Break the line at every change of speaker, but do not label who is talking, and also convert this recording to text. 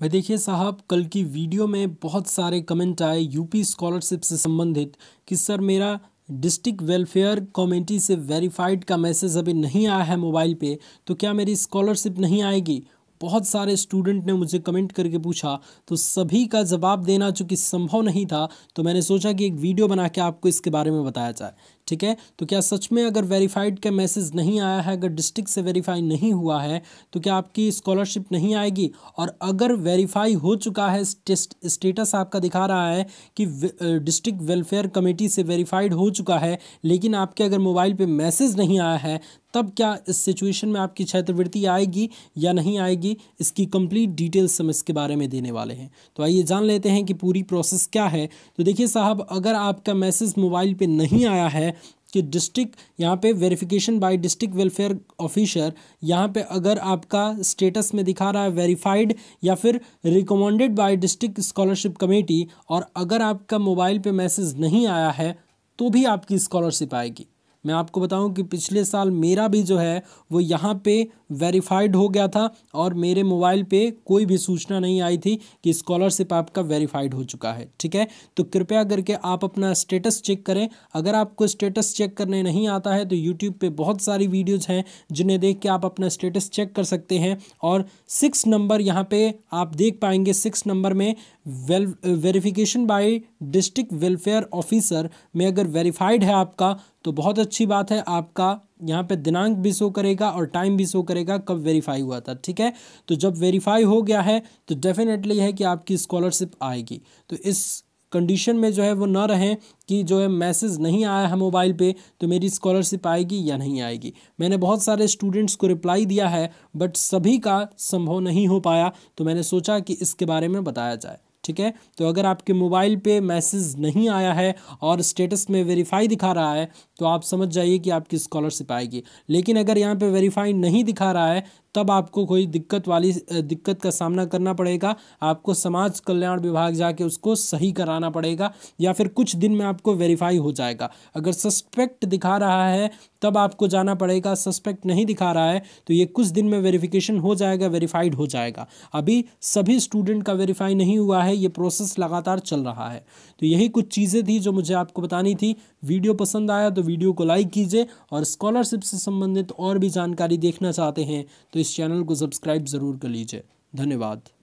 भाई देखिए साहब कल की वीडियो में बहुत सारे कमेंट आए यूपी स्कॉलरशिप से संबंधित कि सर मेरा डिस्ट्रिक्ट वेलफेयर कमेटी से वेरीफाइड का मैसेज अभी नहीं आया है मोबाइल पे तो क्या मेरी स्कॉलरशिप नहीं आएगी बहुत सारे स्टूडेंट ने मुझे कमेंट करके पूछा तो सभी का जवाब देना चूँकि संभव नहीं था तो मैंने सोचा कि एक वीडियो बना के आपको इसके बारे में बताया जाए ठीक है तो क्या सच में अगर वेरीफाइड का मैसेज नहीं आया है अगर डिस्ट्रिक्ट से वेरीफाई नहीं हुआ है तो क्या आपकी स्कॉलरशिप नहीं आएगी और अगर वेरीफाई हो चुका है स्टेटस आपका दिखा रहा है कि डिस्ट्रिक्ट वेलफेयर कमेटी से वेरीफाइड हो चुका है लेकिन आपके अगर मोबाइल पर मैसेज नहीं आया है तब क्या इस सिचुएशन में आपकी छात्रवृत्ति आएगी या नहीं आएगी इसकी कंप्लीट डिटेल्स हम इसके बारे में देने वाले हैं तो आइए जान लेते हैं कि पूरी प्रोसेस क्या है तो देखिए साहब अगर आपका मैसेज मोबाइल पे नहीं आया है कि डिस्ट्रिक्ट यहाँ पे verification by district welfare officer यहाँ पे अगर आपका स्टेटस में दिखा रहा है वेरीफाइड या फिर recommended by district scholarship committee और अगर आपका मोबाइल पे मैसेज नहीं आया है तो भी आपकी स्कॉलरशिप आएगी मैं आपको बताऊं कि पिछले साल मेरा भी जो है वो यहाँ पे वेरीफाइड हो गया था और मेरे मोबाइल पे कोई भी सूचना नहीं आई थी कि स्कॉलरशिप आपका वेरीफाइड हो चुका है ठीक है तो कृपया करके आप अपना स्टेटस चेक करें अगर आपको स्टेटस चेक करने नहीं आता है तो यूट्यूब पर बहुत सारी वीडियोज़ हैं जिन्हें देख के आप अपना स्टेटस चेक कर सकते हैं और सिक्स नंबर यहाँ पर आप देख पाएंगे सिक्स नंबर में well verification by district welfare officer में अगर वेरीफाइड है आपका तो बहुत अच्छी बात है आपका यहाँ पे दिनांक भी शो करेगा और टाइम भी शो करेगा कब वेरीफाई हुआ था ठीक है तो जब वेरीफाई हो गया है तो डेफिनेटली है कि आपकी स्कॉलरशिप आएगी तो इस कंडीशन में जो है वो ना रहें कि जो है मैसेज नहीं आया है मोबाइल पे तो मेरी स्कॉलरशिप आएगी या नहीं आएगी मैंने बहुत सारे स्टूडेंट्स को रिप्लाई दिया है बट सभी का संभव नहीं हो पाया तो मैंने सोचा कि इसके बारे में बताया जाए ठीक है तो अगर आपके मोबाइल पे मैसेज नहीं आया है और स्टेटस में वेरीफाई दिखा रहा है तो आप समझ जाइए कि आपकी स्कॉलरशिप आएगी लेकिन अगर यहाँ पे वेरीफाई नहीं दिखा रहा है तब आपको कोई दिक्कत वाली दिक्कत का सामना करना पड़ेगा आपको समाज कल्याण विभाग जाके उसको सही कराना पड़ेगा या फिर कुछ दिन में आपको वेरीफाई हो जाएगा अगर सस्पेक्ट दिखा रहा है तब आपको जाना पड़ेगा सस्पेक्ट नहीं दिखा रहा है तो ये कुछ दिन में वेरिफिकेशन हो जाएगा वेरीफाइड हो जाएगा अभी सभी स्टूडेंट का वेरीफाई नहीं हुआ है ये प्रोसेस लगातार चल रहा है तो यही कुछ चीज़ें थी जो मुझे आपको बतानी थी वीडियो पसंद आया तो वीडियो को लाइक कीजिए और स्कॉलरशिप से संबंधित और भी जानकारी देखना चाहते हैं तो इस चैनल को सब्सक्राइब ज़रूर कर लीजिए धन्यवाद